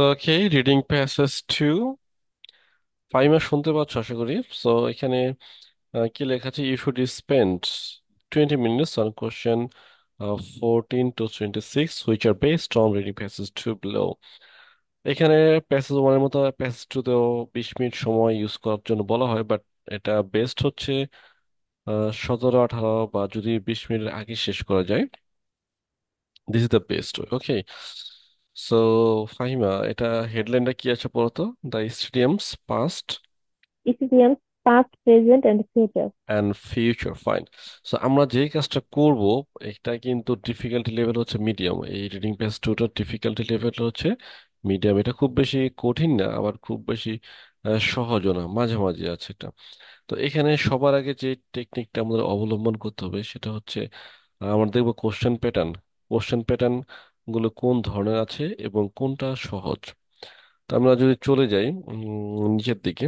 ওকে reading passage two Fahima শুনতে পাচ্ছ আশা করি সো এখানে কি লেখা আছে you should spend twenty minutes on question fourteen to twenty six which are based on reading passage two below এখানে প্যাসেজ ওয়ানের মতো প্যাসেজ তেও বিশ মিনিট সময় ইউজ করার জন্য বলা হয় বাট এটা বেস্ট হচ্ছে সতেরো আঠারো বা যদি বিশ মিনিট আগে শেষ করা যায় this is the best okay so Fahima এটা হেডলাইনটা কি আছে বলতো the stadiums past stadiums past present and future and future fine so আমরা যে কাজটা করব এটা কিন্তু ডিফিকাল্টি লেভেল হচ্ছে মিডিয়াম এই রিডিং পেজ টুটার ডিফিকাল্টি লেভেল হচ্ছে মিডিয়াম এটা খুব বেশি কঠিন না আবার খুব বেশি সহজও না মাঝে মাঝে আছে এটা তো এখানে সবার আগে যে টেকনিকটা আমাদের অবলম্বন করতে হবে সেটা হচ্ছে আমরা দেখবো কোশ্চেন প্যাটার্ন কোশ্চেন প্যাটার্ন গুলো কোন ধরনের আছে এবং কোনটা সহজ তা আমরা যদি চলে যাই নিচের দিকে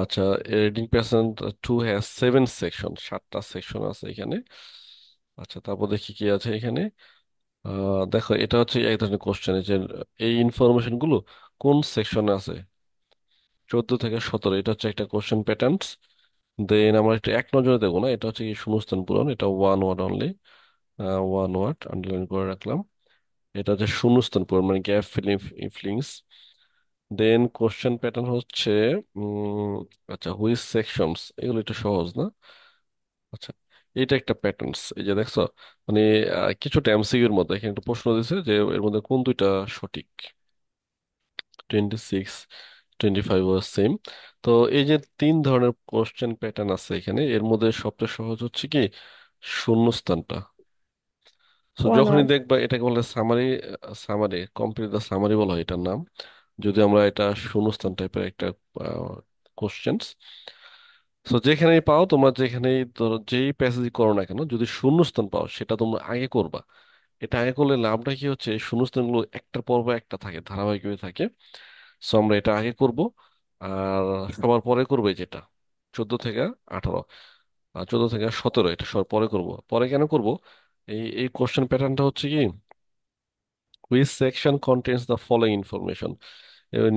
আচ্ছা reading passage two has seven section সাতটা সেকশন আছে এখানে আচ্ছা তারপর দেখি কি আছে এখানে দেখো এটা হচ্ছে এক ধরনের কোশ্চেন যে এই ইনফরমেশন গুলো কোন সেকশনে আছে চোদ্দ থেকে সতেরো এটা হচ্ছে একটা কোশ্চেন প্যাটার্ন দেন আমরা একটু এক নজরে দেবো না এটা হচ্ছে কি শূন্যস্থান পূরণ এটা one one only one word underline করে রাখলাম এটা হচ্ছে শূন্যস্থান পূরণ মানে gap filling fillings then question pattern হচ্ছে আচ্ছা হুইচ সেকশনস এগুলো একটু সহজ না আচ্ছা এটা একটা প্যাটার্নস এই যে দেখছো মানে আহ, কিছুটা এর মতো এখানে একটা প্রশ্ন দিছে যে এর মধ্যে কোন দুইটা সঠিক twenty six twenty five same তো এই যে তিন ধরনের কোশ্চেন প্যাটার্ন আছে এখানে এর মধ্যে সবচেয়ে সহজ হচ্ছে কি শূন্যস্থানটা সো যখনই দেখবা এটাকে বলে summary summary complete the summary বলা হয় এটার নাম যদি আমরা এটা শূন্যস্থান টাইপের একটা কোশ্চেন সো যেখানেই পাও তোমরা যেখানেই ধরো যেই প্যাসেজই করো না কেন যদি শূন্যস্থান পাও সেটা তোমরা আগে করবা এটা আগে করলে লাভটা কি হচ্ছে শূন্যস্থানগুলো একটার পর পর্ব একটা থাকে ধারাবাহিকভাবে থাকে সো আমরা এটা আগে করব আর সবার পরে করবে যেটা চোদ্দ থেকে আঠারো চোদ্দ থেকে সতেরো এটা সবার পরে করব পরে কেন করব এই এই কোশ্চেন প্যাটার্নটা হচ্ছে কি which section contains the following information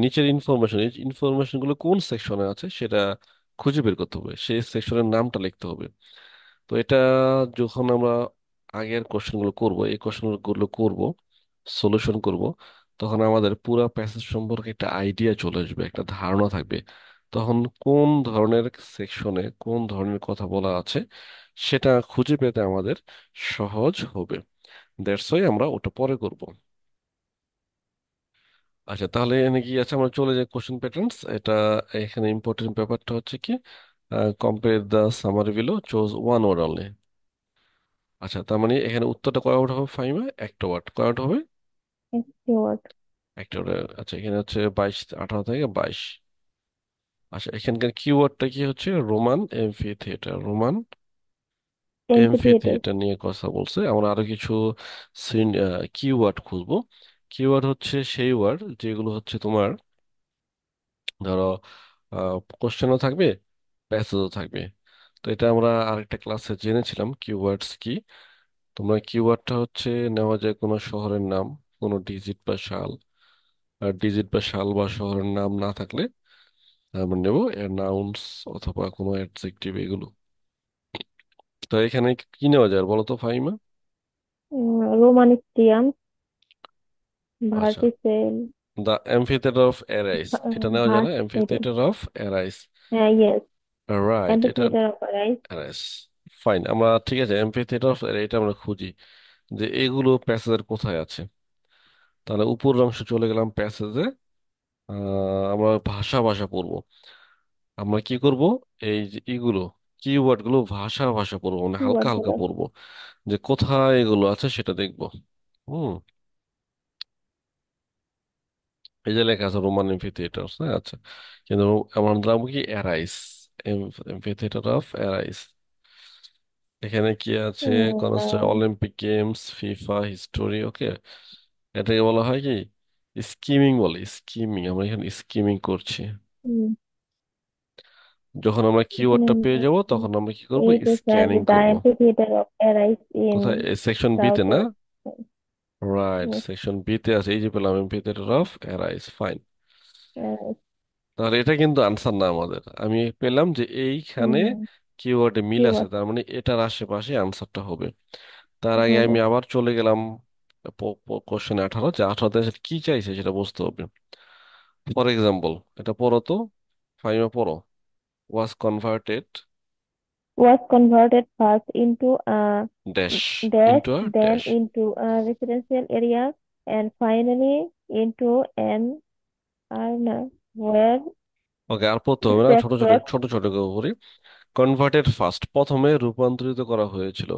নিচের ইনফরমেশন এই ইনফরমেশনগুলো কোন সেকশনে আছে সেটা খুঁজে বের করতে হবে সেই সেকশনের নামটা লিখতে হবে তো এটা যখন আমরা আগের কোয়েশ্চেনগুলো করব এই কোশ্চেনগুলো করব সলিউশন করব তখন আমাদের পুরো প্যাসেজ সম্পর্কে একটা আইডিয়া চলে আসবে একটা ধারণা থাকবে তখন কোন ধরনের সেকশনে কোন ধরনের কথা বলা আছে সেটা খুঁজে পেতে আমাদের সহজ হবে দ্যাটস ওয়াই আমরা ওটা পরে করব আচ্ছা তাহলে নাকি কি আছে আমরা চলে যাই কোশ্চেন প্যাটার্ন এটা এখানে ইম্পর্টেন্ট ব্যাপারটা হচ্ছে কি compare the summary below choose one word only আচ্ছা তার মানে এখানে উত্তরটা কয় ওয়ার্ড হবে ফাইমা একটা ওয়ার্ড কয় ওয়ার্ড হবে একটা ওয়ার্ড আচ্ছা এখানে হচ্ছে বাইশ আঠারো থেকে বাইশ আচ্ছা এখানকার কিওয়ার্ডটা কি হচ্ছে রোমান এমফি থিয়েটার রোমান এমপি এমফি থিয়েটার নিয়ে কথা বলছে আমরা আরো কিছু কিওয়ার্ড খুঁজবো কিওয়ার্ড হচ্ছে সেই ওয়ার্ড যেগুলো হচ্ছে তোমার ধরো কোশ্চেনও থাকবে প্যাসেজও থাকবে তো এটা আমরা আরেকটা ক্লাসে জেনেছিলাম কিওয়ার্ডস কি তোমরা কিওয়ার্ডটা হচ্ছে নেওয়া যায় কোনো শহরের নাম কোনো ডিজিট বা সাল আর ডিজিট বা সাল বা শহরের নাম না থাকলে আমরা নেব নাউন্স অথবা কোনো অ্যাডজেক্টিভ এগুলো তো এখানে কি নেওয়া যায় বলো তো ফাহিমা রোমানিক আচ্ছা ভার্টিসেল অফ অ্যারাইস এটা নেওয়া যায় না ভার্টিসেল অফ অ্যারাইস হ্যাঁ ইয়েস রাইট এটা অফ অ্যারাইস অ্যারাইস ফাইন আমরা ঠিক আছে অ্যাম্ফিথিয়েটার অফ এটা আমরা খুঁজি যে এগুলো প্যাসেজের কোথায় আছে তাহলে উপর অংশে চলে গেলাম প্যাসেজে আমরা ভাষা ভাষা পড়বো আমরা কি করব এই যে ইগুলো কিওয়ার্ড গুলো ভাষা ভাষা পড়বো মানে হালকা আচ্ছা, হালকা পড়বো আচ্ছা। যে কোথায় এগুলো আছে সেটা দেখবো হুম এই যে লেখা আছে রোমান এম্ফিথিয়েটার হ্যাঁ আচ্ছা কিন্তু আমার নাম কি অ্যারাইস এম্ফিথিয়েটার অফ অ্যারাইস এখানে কি আছে concerts Olympic games FIFA history okay এটাকে বলা হয় কি স্কিমিং বলে স্কিমিং আমরা এখানে স্কিমিং করছি যখন আমরা কিওয়ার্ডটা পেয়ে যাব তখন আমরা কি করব স্ক্যানিং করব অফ ইন কোথায় সেকশন বি তে না সাউথ রাইট সেকশন বি তে আছে এই যে পেলাম তে রফ অ্যারাইজ ফাইন তাহলে এটা কিন্তু আনসার না আমাদের আমি পেলাম যে এইখানে কিওয়ার্ডে মিল আছে তার মানে এটার আশেপাশে আনসারটা হবে তার আগে আমি আবার চলে গেলাম কোশ্চেন আঠারো যে আঠারোতে কি চাইছে সেটা বুঝতে হবে ফর এক্সাম্পল এটা পড়ো তো ফাহিমা পড়ো was converted was converted first into a dash dash, into a then dash. into a residential area, and finally into an arena where ওকে আর প্রথমে না ছোট ছোট ছোট ছোট করে করি কনভার্টেড ফার্স্ট প্রথমে রূপান্তরিত করা হয়েছিল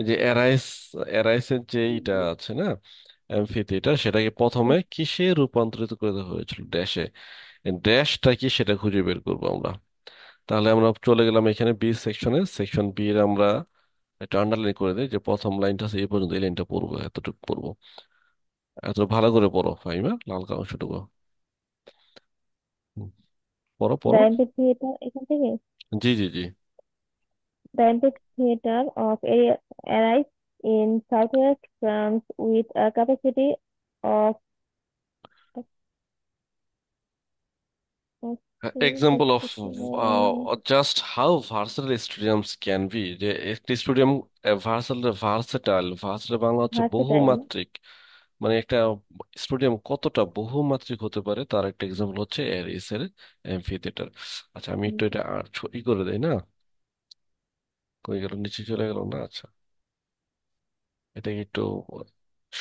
এই যে অ্যারাইস অ্যারাইসের যে এটা আছে না অ্যামফিথিয়েটার সেটাকে প্রথমে কিসে রূপান্তরিত করে দেওয়া হয়েছিল ড্যাশে ড্যাশটা কি সেটা খুঁজে বের করবো আমরা তাহলে আমরা চলে গেলাম এখানে বি সেকশনে সেকশন বি এর আমরা একটু আন্ডারলাইন করে দিই যে প্রথম লাইনটা আছে এই পর্যন্ত এই লাইনটা পড়বো এতটুকু পড়বো এত ভালো করে পড়ো ফাইমা লাল কাগজ অংশটুকু পড়ো পড়ো The Amphitheatre এখান থেকে জি জি জি The Amphitheatre of Ari- Arras in southwest France with a capacity of example of just how how uh, versatile can be যে একটি stadium versatile versatile versatile Bangla হচ্ছে ভার্সেটাইল বহুমাত্রিক মানে একটা স্টেডিয়াম কতটা বহুমাত্রিক হতে পারে তার একটা এক্সাম্পল হচ্ছে এর এমফি থিয়েটার আচ্ছা আমি একটু এটা আর ছ- ই করে দেই না কই গেল নিচে চলে গেল না আচ্ছা এটাকে একটু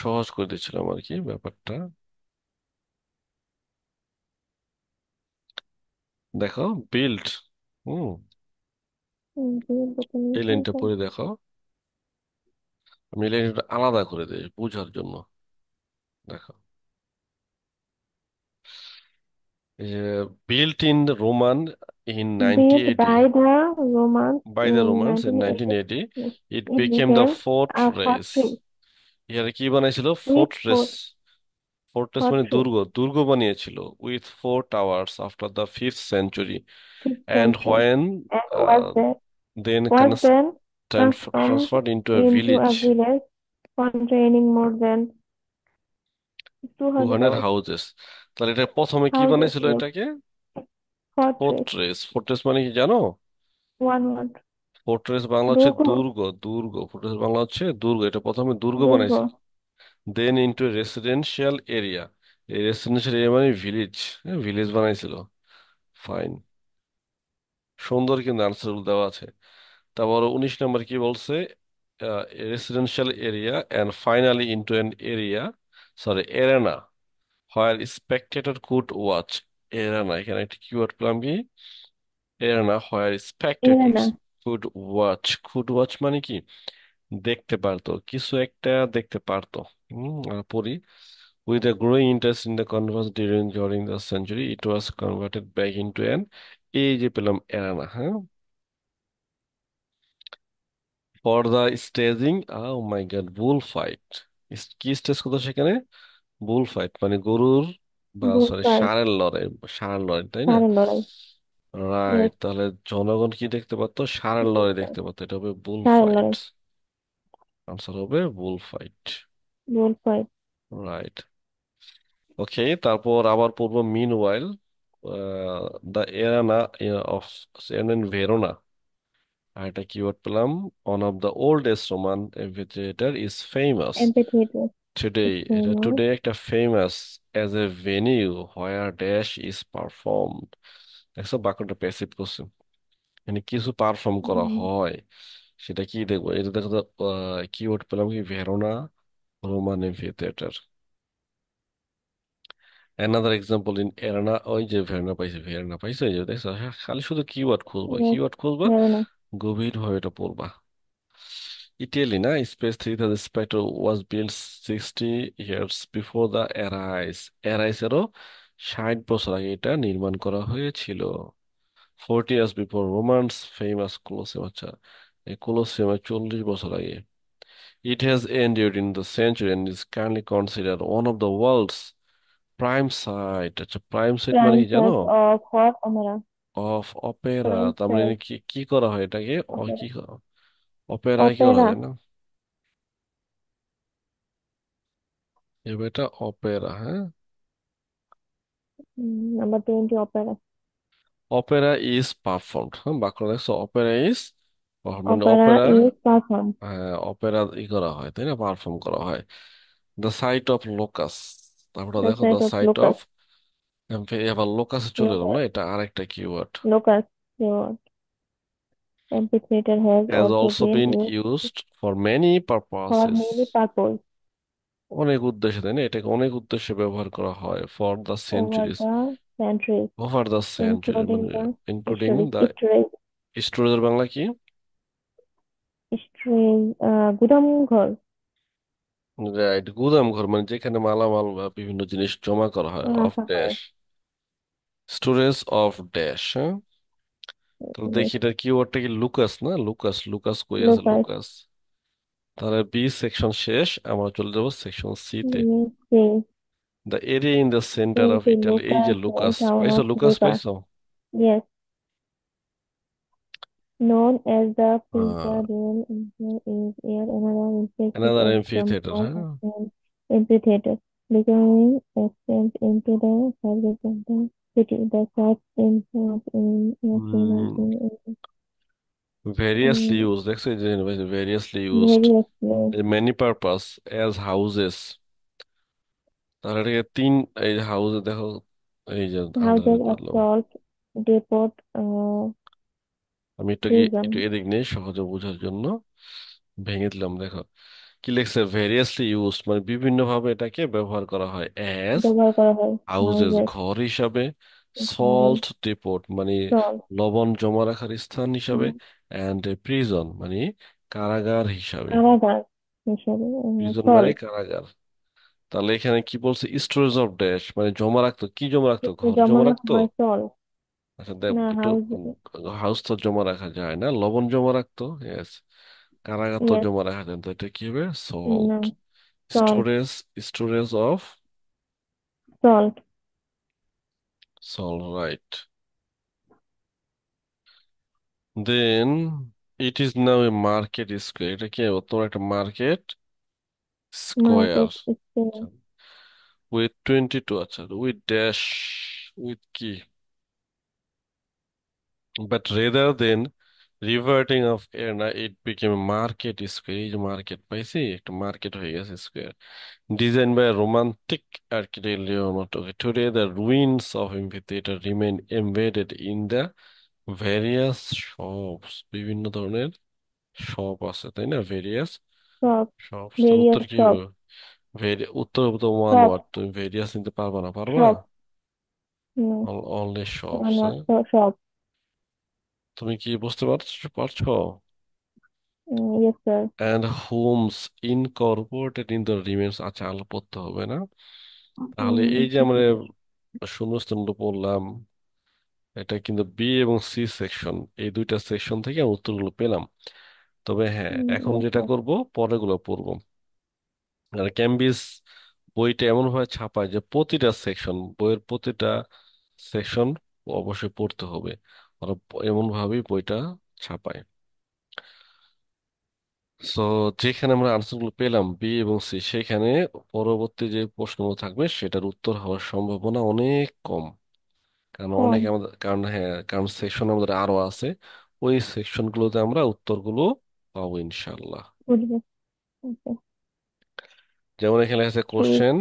সহজ করে দিচ্ছিলাম আর কি ব্যাপারটা দেখো বিল্ড হুম দিয়ে এই লাইনটা দেখো আমি এই লাইনটা আলাদা করে দিই বুঝার জন্য দেখো যে built in Roman in ninety built eighty by the Romans in nineteen eighty it it became the became fortress ইয়ারে ইয়ার কি বানাইছিল ফোর্থ রেস ফোর্টেস মানে ফরট্রেস দুর্গ দুর্গ বানিয়েছিল with four towers after the fifth century fifth and when then was then transformed transformed into a village a two hundred houses তাহলে এটা প্রথমে কি বানিয়েছিল এটাকে fortress. ফোর্ট্রেস ফোর্ট্রেস মানে কি জানো ফোর্ট্রেস বাংলা হচ্ছে দুর্গ দুর্গ ফোর্ট্রেস বাংলা হচ্ছে দুর্গ এটা প্রথমে দুর্গ দুর্গ বানাইছিল দেন ইন্টু রেসিডেন্সিয়াল এরিয়া এই রেসিডেন্সিয়াল এরিয়া মানে ভিলেজ ভিলেজ হ্যাঁ, বানাইছিল ফাইন সুন্দর কিন্তু আনসার দেওয়া আছে তারপর উনিশ নম্বর কি বলছে residential area and finally into an area sorry arena where spectator could watch arena এখানে একটা কিওয়ার্ড পেলাম কি arena where spectator arena could watch could watch মানে কি দেখতে পারতো কিছু একটা দেখতে পারতো Mm, or Puri, with a growing interest in the converse during during the century, it was converted back into an এই যে পেলাম এরানা হ্যাঁ for the staging of bull fight কি স্টেজ কত সেখানে বুল ফাইট মানে গরুর বা সরি বুলফাইট ষাঁড়ের লড়াই ষাঁড়ের লড়াই তাই না রাইট তাহলে জনগণ কি দেখতে পারতো ষাঁড়ের লড়াই দেখতে পারতো এটা হবে বুল ফাইট আনসার হবে বুল ফাইট বোন ফাইভ রাইট ওকে তারপর আবার পড়বো meanwhile the arena of in Verona আর একটা কিওয়ার্ড পেলাম one of the oldest Roman amphitheatre is famous amphitheater today is এটা famous টুডে একটা famous as a venue where dash is performed দেখছো বাক্যটা প্যাসিভ করছে মানে কিছু পারফর্ম করা mm-hmm. হয় সেটা কি দেখবো এটা দেখো কিওয়ার্ড পেলাম কি Verona Roman amphitheatre another example in arena ওই যে ভেরনা পাইছে ভেরনা পাইছে এই যে দেখছো হ্যাঁ, খালি শুধু কিওয়ার্ড খুঁজবা কিওয়ার্ড খুঁজবা হ্যাঁ, গভীর ভাবে এটা পড়বা ইটালি না space three the spectre was build sixty years before the Arles Arles এরও ষাট বছর আগে এটা নির্মাণ করা হয়েছিল forty years before Romans famous Colosseum আচ্ছা এই কোলোসিয়ামে চল্লিশ বছর আগে It has endured in the century and is currently considered one of the world's prime site আচ্ছা প্রাইম সাইট মানে কি জানো Franchise of what, Amara? Of opera তার মানে Franchise কি কি করা হয় এটাকে অ opera. কি অপেরা কি করা হয় Opera. না এবার এটা অপেরা হ্যাঁ Mm, number 20, opera. Opera is performed হ্যাঁ so দেখছো অপেরা ইজ মানে অপেরা অপেরা পারফর্ম হ্যাঁ অপেরা ই করা হয় তাই না পারফর্ম করা হয় দ্য সাইট অফ লোকাস তারপরে দ্য দেখো দ্য সাইট অফ লোকাস এবার লোকাসে চলে এলাম না এটা আরেকটা keyword locus amphitheater has also been used for many for purposes অনেক উদ্দেশ্যে তাই না এটাকে অনেক উদ্দেশ্যে ব্যবহার করা হয় for the over centuries over the century মানে ইনক্লুডিং দ্য স্টোরেজ স্টোরেজের বাংলা কি গুদাম ঘর রাইট গুদাম ঘর মানে যেখানে মালামাল বা বিভিন্ন জিনিস জমা করা হয় of dash storage of dash হ্যাঁ তো দেখি এটার কিওয়ার্ডটা কি লুকাস না লুকাস লুকাস কই আছে লুকাস তাহলে বি সেকশন শেষ আমরা চলে যাবো সেকশন সি তে the area in the centre of Italy এই যে লুকাস পাইছো লুকাস লুকাস পাইছো yes known as the Physadale ah. amphitheater is yet another Another amphitheater, huh? amphitheater, becoming extinct into the fabric of the city. The site in in mm. Variously mm. used, actually, variously used, Variously. many purpose as houses. তার আগে তিন এই হাউসে দেখো এই Houses of salt depot, uh, আমি এটাকে ঠিক একটু এদিক নেই সহজে বোঝার জন্য ভেঙে দিলাম দেখো কি লিখছে ভেরিয়াসলি ইউজ মানে বিভিন্ন ভাবে এটাকে ব্যবহার করা হয় অ্যাজ ব্যবহার করা হয় হাউজেস হ্যাঁ, হাউজের ঘর হিসাবে ঘর সল্ট ডিপোর্ট মানে জল লবণ জমা রাখার স্থান হিসাবে হুম, অ্যান্ড প্রিজন মানে কারাগার হিসাবে কারাগার হিসাবে প্রিজন মানে কারাগার তাহলে এখানে কি বলছে স্টোরেজ অফ ড্যাশ মানে জমা রাখতো কি জমা রাখতো ঘর জমা জমা রাখতো হয় সল্ট আচ্ছা দেখ না তো হাউস হাউস তো জমা রাখা যায় না লবণ জমা রাখতো ইয়েস কারাগার তো জমা রাখা যায় তো এটা কি হবে সল্ট না salt storage storage of salt salt right then it is now a market square এটা কি তোমার একটা market square market square with twenty two আচ্ছা উইথ ড্যাশ উইথ কি but rather than reverting of and uh, it became market square market paise a market hoye geche square designed by romantic architect leonardo today the ruins of amphitheater remain embedded in the various shops bibhinno dhoroner shop ache tai na various shop shops to utto ki one word to various nite parbo na parbo no only shops one word eh? shop তুমি কি বুঝতে পারছো পারছো yes sir and homes incorporated in the remains আচ্ছা আলো পড়তে হবে না তাহলে এই যে আমরা শূন্যস্থানটা পড়লাম এটা কিন্তু বি এবং সি সেকশন এই দুইটা সেকশন থেকে আমি উত্তরগুলো পেলাম তবে হ্যাঁ এখন যেটা করব পরেরগুলো পড়ব আর ক্যাম্বিস বইটা এমনভাবে ছাপায় যে প্রতিটা সেকশন বইয়ের প্রতিটা সেকশন অবশ্যই পড়তে হবে মানে এমন ভাবে বইটা ছাপায় সো যেখানে আমরা আনসার গুলো পেলাম বি এবং সি সেখানে পরবর্তী যে প্রশ্নগুলো থাকবে সেটার উত্তর হওয়ার সম্ভাবনা অনেক কম কারণ কম অনেক আমাদের কারণ হ্যাঁ কারণ সেকশন আমাদের আরো আছে ওই সেকশন গুলোতে আমরা উত্তরগুলো পাবো ইনশাল্লাহ বুঝবে ওকে যেমন এখানে আছে question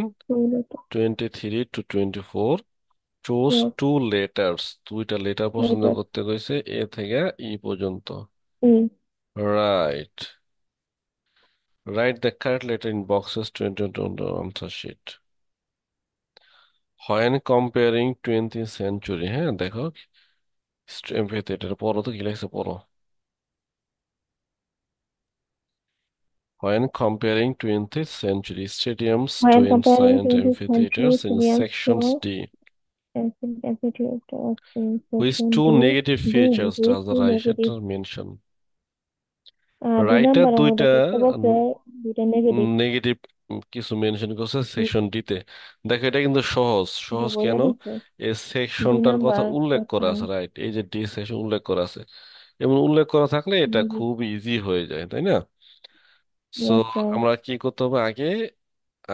twenty three to twenty four choose two letters দুইটা লেটার পছন্দ করতে কইছে এ থেকে ই পর্যন্ত right write the correct letter in boxes twenty twenty answer sheet when comparing twenty century হ্যাঁ দেখো এটার পড়ো তো কি লাগছে পড়ো When comparing 20th century stadiums twenty When ancient in amphitheaters in sections D, Sensitive attitude uh, uh, of being With two negative features does the writer mention? Ah, দুই দুইটা দুইটা নেগেটিভ নেগেটিভ কিছু মেনশন করছে ডিতে mm. দেখো এটা কিন্তু সহজ সহজ কেন এই সেকশনটার কথা উল্লেখ করা আছে রাইট এই যে ডি সেকশন উল্লেখ করা আছে এবং উল্লেখ করা থাকলে এটা mm-hmm। খুব ইজি হয়ে যায় তাই না সো আমরা কি করতে হবে আগে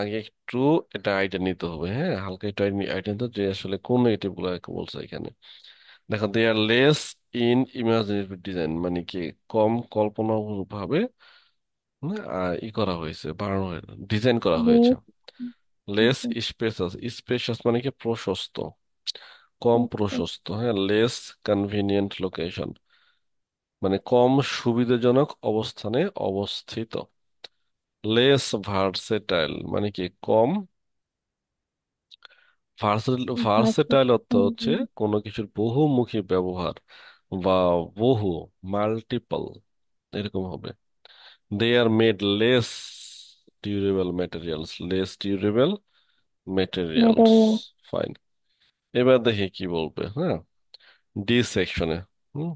আগে একটু এটা আইডিয়া নিতে হবে হ্যাঁ হালকা একটু আইডিয়া নিতে হবে যে আসলে কোন নেগেটিভ গুলো বলছে এখানে দেখো they are less in imaginative design মানে কি কম কল্পনা ভাবে ই করা হয়েছে বানানো হয়েছে ডিজাইন করা হয়েছে লেস স্পেসাস স্পেসাস মানে কি প্রশস্ত কম প্রশস্ত হ্যাঁ লেস কনভিনিয়েন্ট লোকেশন মানে কম সুবিধাজনক অবস্থানে অবস্থিত লেস ভার্সেটাইল মানে কি কম ভার্সেটাইল অর্থ হচ্ছে কোনো কিছুর বহুমুখী ব্যবহার বা বহু মাল্টিপল এরকম হবে they are made less durable materials less durable materials fine এবার দেখি কি বলবে হ্যাঁ ডি সেকশনে হুম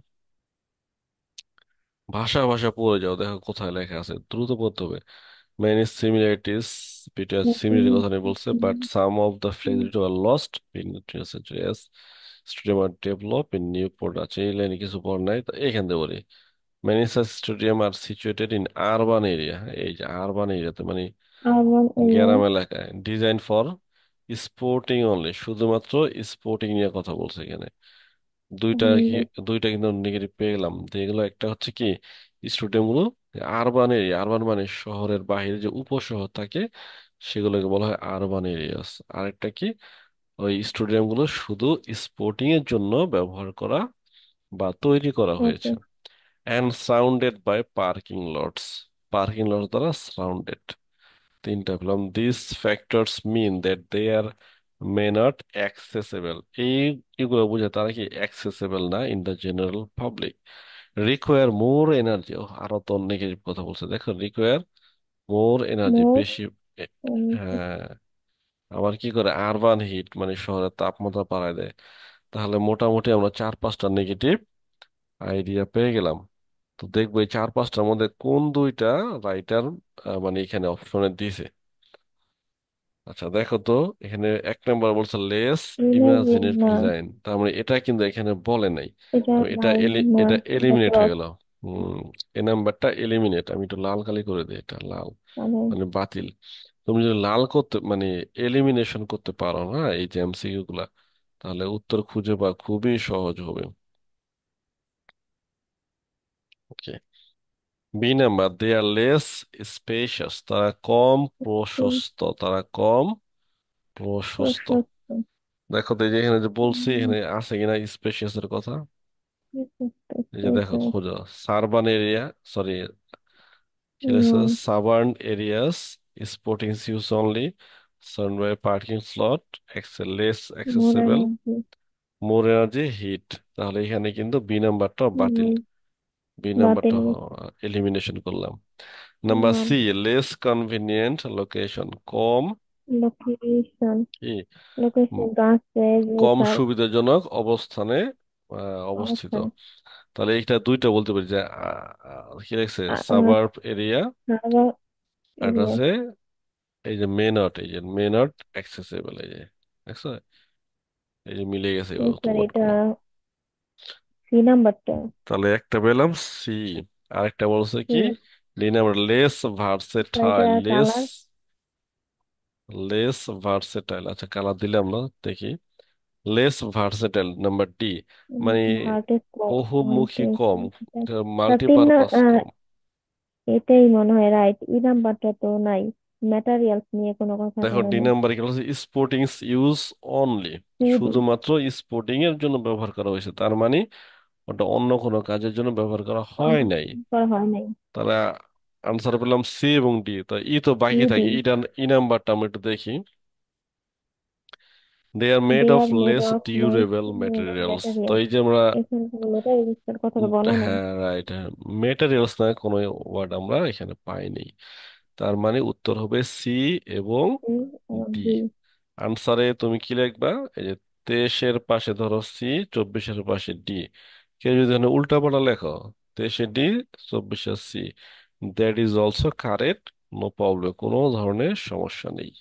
ভাষা ভাষা পড়ে যাও দেখো কোথায় লেখা আছে দ্রুত পড়তে হবে Many similarities between similarity কথা নিয়ে বলছে but some of the flexibility are lost in the century এস stadium are develop in new port আছে এই লাইনে কিছু পর নাই তো এখান থেকে বলি many such stadium are situated in urban area এই যে আরবান এরিয়াতে মানে গ্রাম এলাকায় ডিজাইন ফর স্পোর্টিং অনলি শুধুমাত্র স্পোর্টিং নিয়ে কথা বলছে এখানে দুইটা কি দুইটা কিন্তু নেগেটিভ পেয়ে গেলাম তো এগুলো একটা হচ্ছে কি স্টেডিয়াম গুলো আরবান এরিয়া আরবান মানে শহরের বাহিরে যে উপশহর থাকে সেগুলোকে বলা হয় আরবান এরিয়াস আরেকটা কি ওই স্টেডিয়াম গুলো শুধু স্পোর্টিং এর জন্য ব্যবহার করা বা তৈরি করা হয়েছে and surrounded by parking lots parking lot দ্বারা সাউন্ডেড তিনটা পেলাম this factors mean that they are may not accessible এইগুলো এগুলো বোঝায় তারা কি অ্যাক্সেসেবল না in the general public require more energy আরো তো নেগেটিভ কথা বলছে দেখো রিকোয়ার মোর এনার্জি মোর বেশি হ্যাঁ আবার কি করে আরবান হিট মানে শহরের তাপমাত্রা বাড়ায় দেয় তাহলে মোটামুটি আমরা চার পাঁচটা নেগেটিভ আইডিয়া পেয়ে গেলাম তো দেখবো এই চার পাঁচটার মধ্যে কোন দুইটা রাইটার মানে এখানে অপশনে দিছে আচ্ছা দেখো তো এখানে এক নম্বর বলছে লেস ইমাজিনের না হ্যাঁ। ডিজাইন তার মানে এটা কিন্তু এখানে বলে নাই এটা তো এটা না এটা এটা এলিমিনেট হয়ে গেল হুম এ নাম্বারটা এলিমিনেট আমি একটু লাল কালি করে দিই এটা লাল মানে মানে বাতিল তুমি যদি লাল করতে মানে এলিমিনেশন করতে পারো না হ্যাঁ, এই যে এমসিকিউ গুলা তাহলে উত্তর খুঁজে পাওয়া খুবই সহজ হবে okay B number they are less spacious তারা কম প্রশস্ত তারা কম প্রশস্ত দেখো তো এখানে যে বলছি এখানে আছে কিনা স্পেশিয়াস এর কথা এই যে দেখো খোঁজো suburban area sorry suburban areas sporting use only surround by parking slot less accessible more energy heat তাহলে এখানে কিন্তু বি নাম্বারটা বাতিল বি নাম্বারটা Nothing. এলিমিনেশন করলাম number C less convenient location কম কি কম সুবিধাজনক অবস্থানে আহ, অবস্থিত আচ্ছা। তাহলে এটা দুইটা বলতে পারি যে কি রাখছে সাবার্ব এরিয়া আর area. আছে এই যে মেনট এই যে মেনট অ্যাক্সেসেবল এই যে দেখছো এই যে মিলে গেছে এগুলো তোমার এটা সি নাম্বারটা তাহলে একটা পেলাম সি আরেকটা বলছে কি হুম লিনামার less versatile versatile less colour less versatile আচ্ছা কালার দিলাম না দেখি লেস ভার্সেটাইল নাম্বার ডি মানে ভার্টের কম বহুমুখী কম থ্রি ফোর তিন মাল্টিপারপাস কম এটাই মনে হয় রাইট ই e নাম্বারটা তো নাই ম্যাটেরিয়ালস নিয়ে কোনো কথা দেখো বলে ডি নাই নাম্বারে কি বলছে স্পোর্টিংস ইউজ অনলি শুধুমাত্র স্পোর্টিং এর জন্য ব্যবহার করা হয়েছে তার মানে ওটা অন্য কোনো কাজের জন্য ব্যবহার করা হয় নাই হয় নাই তাহলে আনসার পেলাম সি এবং ডি তো ই e তো বাকি থাকে ডি ইটা ই নাম্বারটা আমি একটু দেখি they are made of less durable materials তো এই যে আমরা হ্যাঁ রাইট হ্যাঁ মেটেরিয়ালস না কোনো ওয়ার্ড আমরা এখানে পাইনি তার মানে উত্তর হবে সি এবং ডি ডি আনসারে তুমি কি লিখবা এই যে তেইশের পাশে ধরো সি চব্বিশের পাশে ডি কেউ যদি এখানে উল্টা পাল্টা লেখো তো সেটি চব্বিশ আসছি that is also correct no problem কোনো ধরনের সমস্যা নেই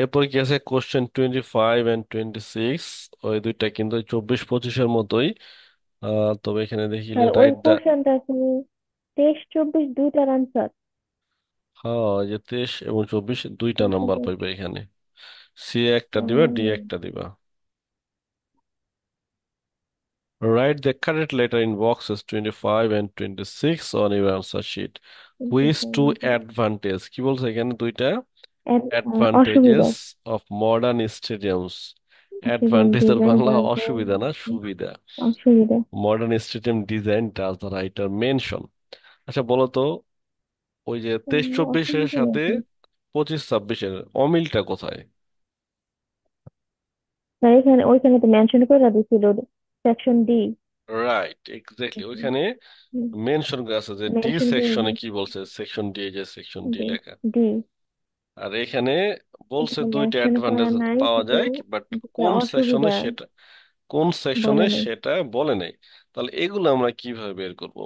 এরপর কি আছে question twenty five and twenty six ওই দুইটা কিন্তু চব্বিশ পঁচিশের মতোই তবে এখানে দেখি স্যার ওই রাইটটা কোশ্চেনটা আসলে তেইশ চব্বিশ দুইটার আনসার হ্যাঁ যে তেইশ এবং চব্বিশ দুইটা নাম্বার হ্যাঁ, হ্যাঁ। পাইবে এখানে সি একটা দিবা ডি হ্যাঁ। একটা দিবা Write the correct letter in boxes 25 and 26 on your answer sheet. Which two advantage? কি বলছে এখানে দুইটা advantages of modern stadiums advantage এর বাংলা অসুবিধা না সুবিধা অসুবিধা modern stadium design does the writer mention আচ্ছা বলো তো ওই যে তেইশ চব্বিশের সাথে পঁচিশ ছাব্বিশের অমিলটা কোথায় না এখানে ওইখানে তো মেনশন করে দিছিল সেকশন ডি রাইট এক্স্যাক্টলি ওইখানে মেনশন করা আছে যে ডি Mention D সেকশনে কি বলছে সেকশন ডি যে সেকশন ডি লেখা ডি আর এখানে বলছে দুইটা mention করা অ্যাডভান্টেজ নাই পাওয়া যায় কিন্তু বাট কোন সেকশনে অসুবিধা সেটা কোন সেকশনে নাই সেটা বলে নাই তাহলে এগুলো আমরা কিভাবে বের করব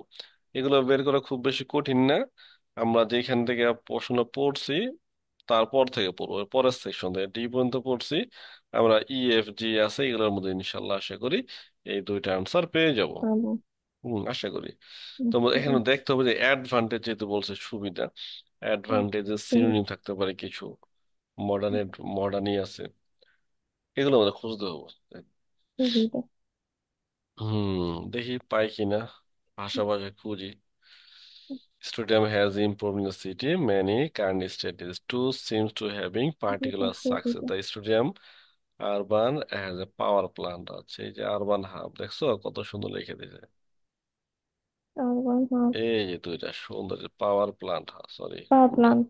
এগুলো বের করা খুব বেশি কঠিন না আমরা যেখান থেকে প্রশ্ন পড়ছি তারপর থেকে পড়বো পরের সেকশন থেকে ডি পর্যন্ত পড়ছি আমরা ই এফ জি আছে এগুলোর মধ্যে ইনশাল্লাহ আশা করি এই দুইটা আনসার পেয়ে যাব ভালো হুম আশা করি তো এখানে দেখতে হবে যে অ্যাডভান্টেজ যেহেতু বলছে সুবিধা অ্যাডভান্টেজের হুম, সিনোনিম থাকতে পারে কিছু মডার্নের মডার্নই আছে এগুলো আমাদের খুঁজতে হবে সুবিধা হুম দেখি পাই কিনা ভাষা খুঁজি Student has improved in the city. Many current studies to seems to having particular success the stadium urban হ্যাঁ যে পাওয়ার প্ল্যান্ট আছে এই যে আরবান হাব দেখছো কত সুন্দর লিখে দিয়েছে এই যে দুইটা সুন্দর পাওয়ার প্ল্যান্ট হ্যাঁ, sorry power plant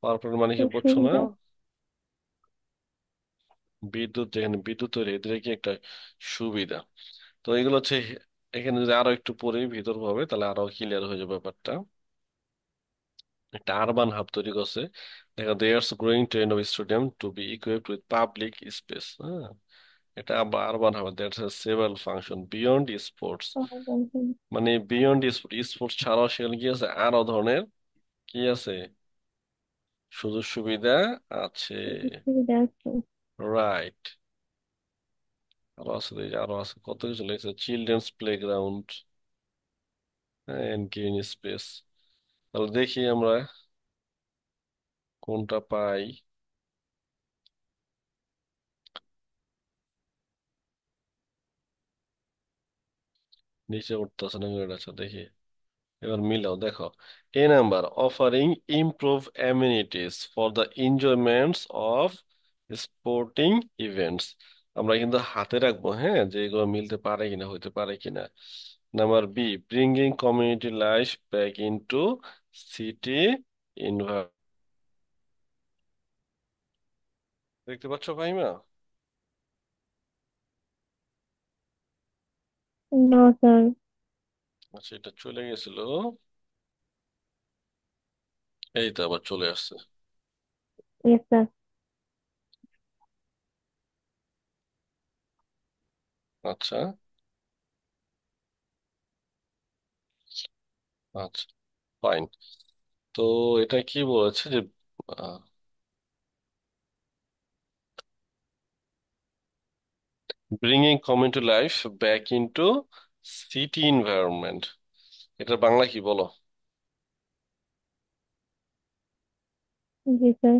power plant মানে কি খুব না সুন্দর বিদ্যুৎ যেখানে বিদ্যুৎ তৈরি এদের কি একটা সুবিধা তো এগুলো হচ্ছে এখানে যদি আরো একটু পড়ি ভিতর ভাবে তাহলে আরো ক্লিয়ার হয়ে যাবে ব্যাপারটা একটা আরবান হাব তৈরি করছে দেখা আর growing trend of stadium to be equipped with public space হ্যাঁ এটা urban hub that's a several function beyond sports মানে বিয়ন্ড স্পোর্টস স্পোর্টস ছাড়াও সেখানে কি আছে আরো ধরনের কি আছে সুযোগ সুবিধা আছে রাইট আরো আছে এই আরো আছে কত কিছু লেগেছে children's playground and green space তাহলে দেখি আমরা কোনটা পাই নিচে উঠতেছে না আচ্ছা দেখি এবার মিলাও দেখো A number offering improve amenities for the enjoyments of sporting events আমরা কিন্তু হাতে রাখবো হ্যাঁ যে এগুলো মিলতে পারে কিনা হইতে পারে কিনা number B bringing community life back into city inverse দেখতে পাচ্ছ ফাহিমা না আচ্ছা এটা চলে গেছিল এই তো আবার চলে আসছে আচ্ছা আচ্ছা পয়েন্ট তো এটা কি বলেছে যে bringing community life back into city environment এটা বাংলা কি বলো জি sir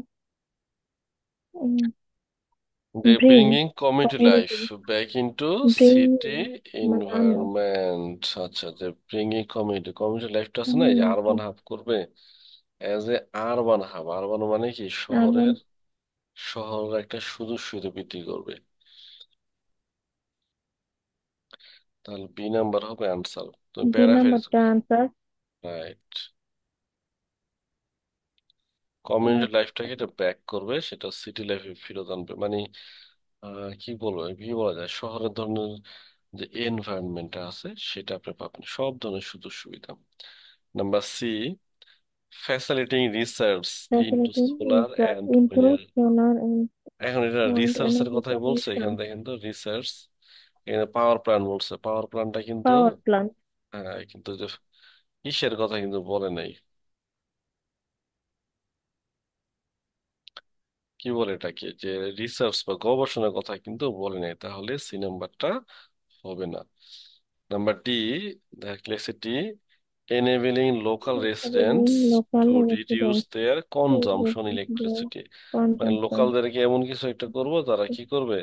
They're Bring bringing community life community, back into city bring মানে environment. আচ্ছা যে bringing community community life টা আছে না এই যে আরবান হাব করবে as a urban hub urban মানে কি আমার শহরের শহরের একটা সুযোগ সুবিধা বৃদ্ধি করবে তাহলে বি নাম্বার হবে আনসার তো বি প্যারাফেরিজ নাম্বারটা আনসার রাইট কমিউনিটি লাইফটাকে এটা ব্যাক করবে সেটা সিটি লাইফে ফিরত আনবে মানে কি বলবো কি বলা যায় শহরের ধরনের যে এনভায়রনমেন্টটা আছে সেটা আপনি পাবেন সব ধরনের সুযোগ সুবিধা number C facilitating research into Facility solar into and into mineral solar and এখন এটা রিসার্চ এর energy কথাই বলছে এখানে দেখেন তো রিসার্চ এখানে পাওয়ার প্ল্যান্ট বলছে পাওয়ার প্ল্যান্টটা কিন্তু Power plant. আহ, হ্যাঁ, কিন্তু যে ইসের কথা কিন্তু বলে নাই কি বলে এটাকে যে রিসার্চ বা গবেষণার কথা কিন্তু বলে নাই তাহলে সি নাম্বারটা হবে না নাম্বার ডি লেখছে D enabling local residents to local reduce resident their consumption electricity মানে লোকালদেরকে এমন কিছু একটা করবো তারা কি করবে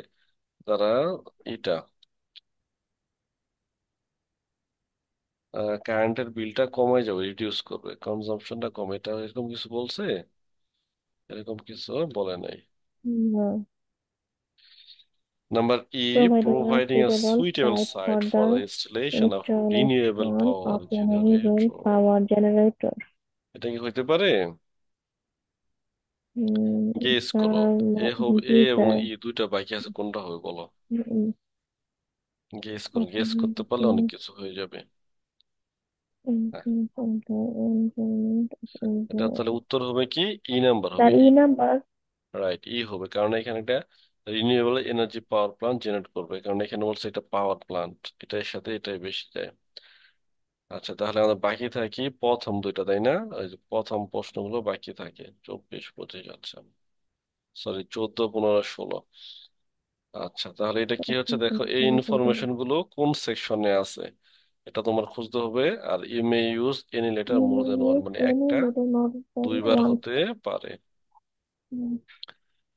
তারা এটা কারেন্টের বিলটা কমে যাবে রিডিউস করবে কনজাম্পশনটা কমে এটা এরকম কিছু বলছে এরকম কিছু বলে নাই number E providing providing suitable site for the installation of renewable power generator power generator এটা কি হইতে পারে গেস hmm, এটা করো এ হোক এ এবং দুইটা e ই দুইটা বাকি আছে কোনটা হবে বলো গেস hmm, hmm। করো গেস করতে পারলে অনেক কিছু হয়ে যাবে এটা তাহলে উত্তর হবে কি ই e নাম্বার তার হবে ই নাম্বার রাইট ই হবে কারণ এখানে একটা renewable energy power plant generate করবে কারণ এখানে বলছে এটা পাওয়ার এটার সাথে এটাই বেশি যায় আচ্ছা তাহলে আমাদের বাকি থাকে প্রথম দুইটা তাই না ওই যে প্রথম প্রশ্নগুলো বাকি থাকে চব্বিশ পঁচিশ আচ্ছা সরি চোদ্দ পনেরো ষোলো আচ্ছা তাহলে এটা কি হচ্ছে দেখো এই ইনফরমেশন গুলো কোন সেকশনে আছে এটা তোমার খুঁজতে হবে are you may use any letter more then one মানে একটা দুইবার হতে পারে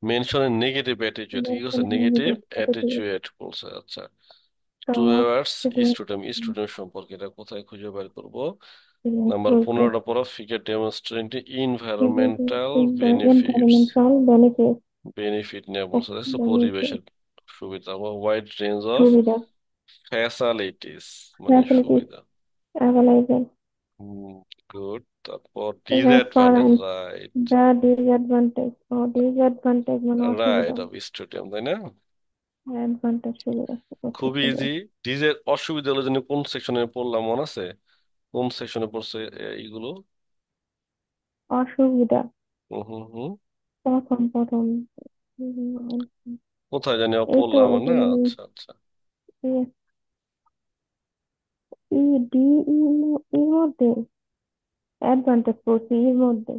মেনশনের নেগেটিভ অ্যাটিচিউড ইউজ নেগেটিভ অ্যাটিচিউড বলছে আচ্ছা টু আওয়ার্স স্টুডেন্ট স্টুডেন্ট সম্পর্কে এটা কোথায় খুঁজে বের করবো নাম্বার পনেরোটা পর figure demonstrating environmental benefits benefit নিয়ে বলছে পরিবেশের সুবিধা বা ওয়াইড রেঞ্জ অফ ফ্যাসালিটিস মানে ফ্যাসিলিটিস সুবিধা হুম গুড তারপর ডিসঅ্যাডভান্টেজ রাইট দ্য ডিসঅ্যাডভান্টেজ ও ডিসঅ্যাডভান্টেজ মানে অসুবিধা রাইট অফ স্টেডিয়াম তাই না অ্যাডভান্টেজ সুবিধা খুবই ইজি সুবিধা ডিজের অসুবিধা হলো যেন কোন সেকশনে পড়লাম মনে আছে কোন সেকশনে পড়ছে এইগুলো অসুবিধা হুম হুম হুম প্রথম প্রথম কোথায় জানি এই তো পড়লাম না আচ্ছা আচ্ছা ই ডি এর মধ্যে অ্যাডভান্টেজ পড়ছি এর মধ্যে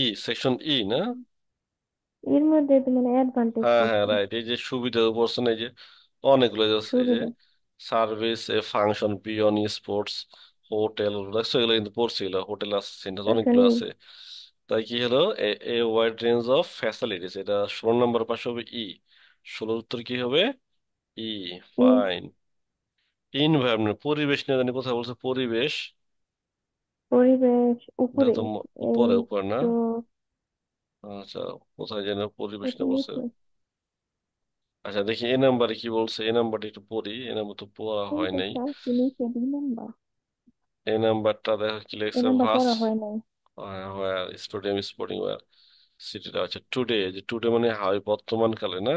ই সেকশন ই না এর মধ্যে মানে অ্যাডভান্টেজ হ্যাঁ হ্যাঁ পড়ছি রাইট এই যে সুবিধা এই যে অনেকগুলো আছে এই যে সুবিধা service a function beyond sports hotel এগুলো কিন্তু হোটেল আছে অনেকগুলো আছে তাই কি হলো a wide range of facilities এটা ষোলো নম্বর পাশে হবে ই e, ষোলোর উত্তর কি হবে ই ফাইন ইনভায়রনমেন্ট পরিবেশ নিয়ে জানি কথা বলছে পরিবেশ পরিবেশ এটা উপরে তো এই উপরে উপরে না তো আচ্ছা কোথায় যেন পরিবেশ নিয়ে বলছে তো আচ্ছা দেখি এ নাম্বারে কি বলছে এ নাম্বারটা একটু পড়ি এ নাম্বার তো পড়া হয় নাই কোনটা তুমি সে দুই নাম্বার এ নাম্বারটা দেখা কি এই লেখছে নাম্বার পড়া হয় নাই ওয়ার স্টুডিয়াম স্পোর্টিং ওয়ার সিটিটা আচ্ছা টুডে যে টুডে মানে হয় বর্তমান কালে না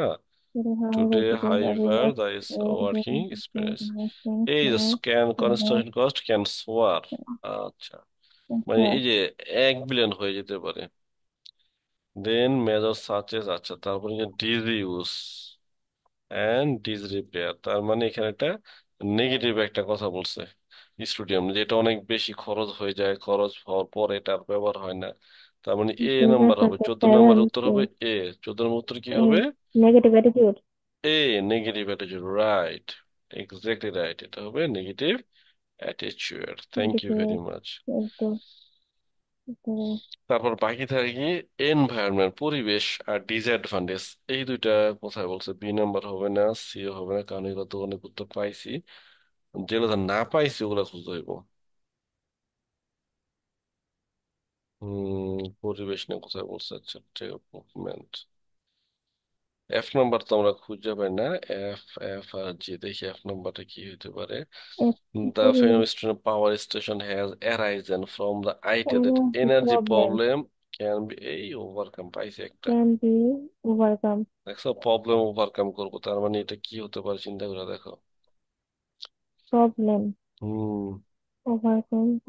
Today, however, the working space এই scan construction cost can soar আচ্ছা মানে এই যে এক বিলিয়ন হয়ে যেতে পারে দেন মেজর সার্চেস আচ্ছা তারপরে disuse and disrepair তার মানে এখানে একটা নেগেটিভ একটা কথা বলছে স্টুডিয়াম এটা অনেক বেশি খরচ হয়ে যায় খরচ হওয়ার পর এটার ব্যবহার হয় না তার মানে এ নাম্বার হবে চোদ্দ নাম্বার উত্তর হবে এ চোদ্দ নম্বর উত্তর কি হবে negative attitude a negative attitude right exactly right এটা হবে নেগেটিভ অ্যাটিচিউড থ্যাংক ইউ ভেরি মাচ তারপর বাকি থাকি এনভায়রনমেন্ট পরিবেশ আর ডিসঅ্যাডভান্টেজ এই দুইটা কোথায় বলছে বি নাম্বার হবে না সি হবে না কারণ এগুলো তো অনেক উত্তর পাইছি যেগুলো না পাইছি ওগুলো খুঁজতে হইব হম hmm, পরিবেশ নিয়ে কোথায় বলছে আচ্ছা ডেভেলপমেন্ট এফ নাম্বার তো আমরা খুঁজে পাই না এফ এফ আর জি দেখি এফ নাম্বারটা কি হতে পারে power station has arisen from the idea that From the energy problem can be এই ওভারকাম পাইছে একটা can দেখছো প্রবলেম ওভারকাম করবো তার মানে এটা কি হতে পারে চিন্তা করে দেখো Problem. হুম hmm, which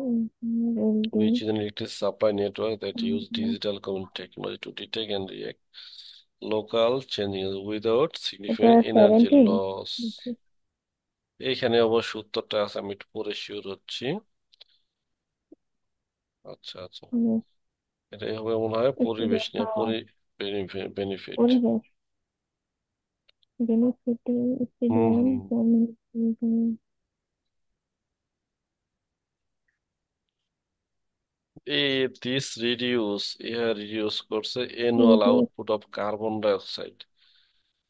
is an electric supply network that uses Mhm. digital communication technology to detect and react local changes without এটা significant energy সেভেন্টিন loss. এখানে অবশ্য উত্তরটা আছে আমি একটু পরে শিওর হচ্ছি আচ্ছা আচ্ছা এটাই হবে মনে হয় পরিবেশ নিয়ে পরি বেনিফিট পরিবেশ হুম হুম দিস রিডিউস এয়ার রিডিউস করছে annual output of carbon dioxide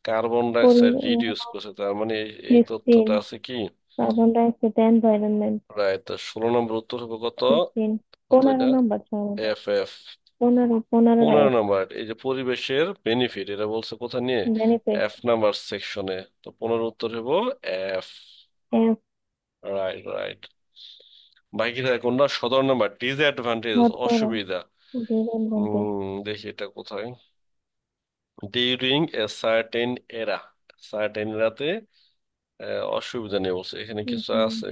carbon dioxide reduce করছে তার মানে এই এই তথ্যটা আছে কি carbon dioxide environment right তো ষোলো নম্বর উত্তর হবে কত ফিফটিন কত পনেরো এটা নম্বর সরি এফ এফ পনেরো পনেরো পনেরো এফ নাম্বার এই যে পরিবেশের বেনিফিট এটা বলছে কোথা নিয়ে বেনিফিট এফ নাম্বার সেকশনে তো পনেরো উত্তর হবে এফ রাইট রাইট বাকিটা না সদর নাম্বার ডিসঅ্যাডভান্টেজ আচ্ছা। অসুবিধা হম দেখি এটা কোথায় during a certain era certain এরাতে অসুবিধা নিয়ে বলছে এখানে কিছু আছে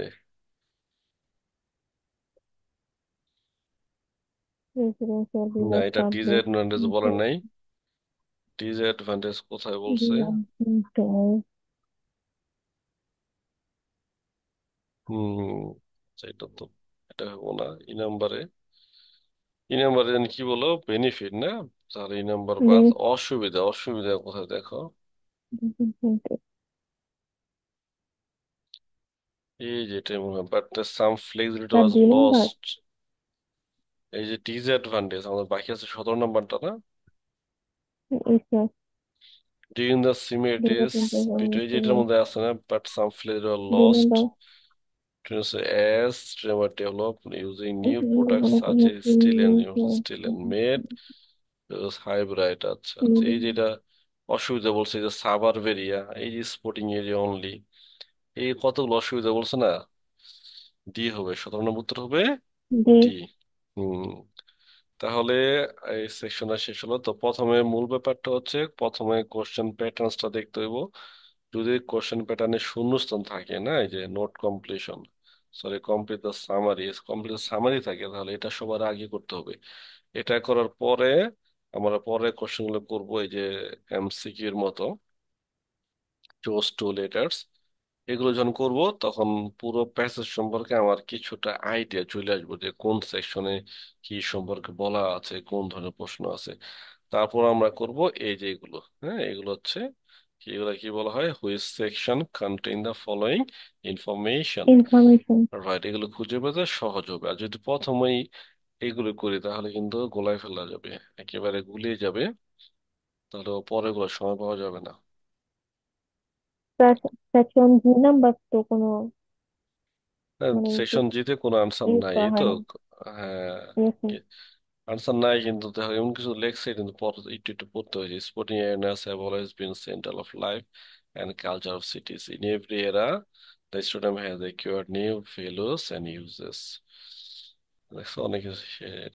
না এটা ডিসঅ্যাডভান্টেজ বলে নাই ডিসঅ্যাডভান্টেজ কোথায় বলছে হুম আচ্ছা এটা তো এটা হবো না নাম্বারে নাম্বারে জানি কি বলো বেনিফিট না তাহলে এই নাম্বার বাদ অসুবিধা অসুবিধা কোথায় দেখো এই যে but some flexibility was lost এই যে ডিসঅ্যাডভান্টেজ আমাদের বাকি আছে সতেরো নাম্বারটা না ডিউরিং দ্য সিমের ডেজ এটার মধ্যে আছে না but some flexibility was lost as trevor developed using new products such as steel and steel and made hybrid আচ্ছা এই যেটা অসুবিধা বলছে যে সাবার্ব এরিয়া এই যে স্পোর্টিং এরিয়া অনলি এই কতগুলো অসুবিধা বলছে না ডি হবে সতেরো নম্বর উত্তর হবে ডি হুম তাহলে এই সেকশনটা শেষ হলো তো প্রথমে মূল ব্যাপারটা হচ্ছে প্রথমে কোশ্চেন প্যাটার্নসটা দেখতে হইব যদি কোশ্চেন প্যাটার্নে শূন্যস্থান থাকে না এই যে note completion sorry complete the summary complete summary থাকে তাহলে এটা সবার আগে করতে হবে এটা করার পরে আমরা পরে গুলো করবো এই যে এমসিকিউর মতো চোজ টু লেটার্স এগুলো যখন করব তখন পুরো প্যাসেজ সম্পর্কে আমার কিছুটা আইডিয়া চলে আসবো যে কোন সেকশনে কি সম্পর্কে বলা আছে কোন ধরনের প্রশ্ন আছে তারপর আমরা করব এই যে এগুলো হ্যাঁ এগুলো হচ্ছে এগুলা কি বলা হয় which section contain the following information information right এগুলো খুঁজে পেতে সহজ হবে আর যদি প্রথমেই এগুলো করি তাহলে কিন্তু গোলায় ফেলা যাবে একেবারে গুলিয়ে যাবে তাহলে পরে গুলোর সময় পাওয়া যাবে না সেকশন জি নাম্বার তো কোনো হ্যাঁ, মানে সেকশন জিতে কোনো আনসার ইউজ নাই করা এই হয় তো না হ্যাঁ And Arsenal কিন্তু দেখো এমন কিছু লেখছে কিন্তু পড়তে একটু to পড়তে হয়েছে sporting arenas have always been central of life and culture of cities. In every era, the stadium has acquired new values and uses. দেখছো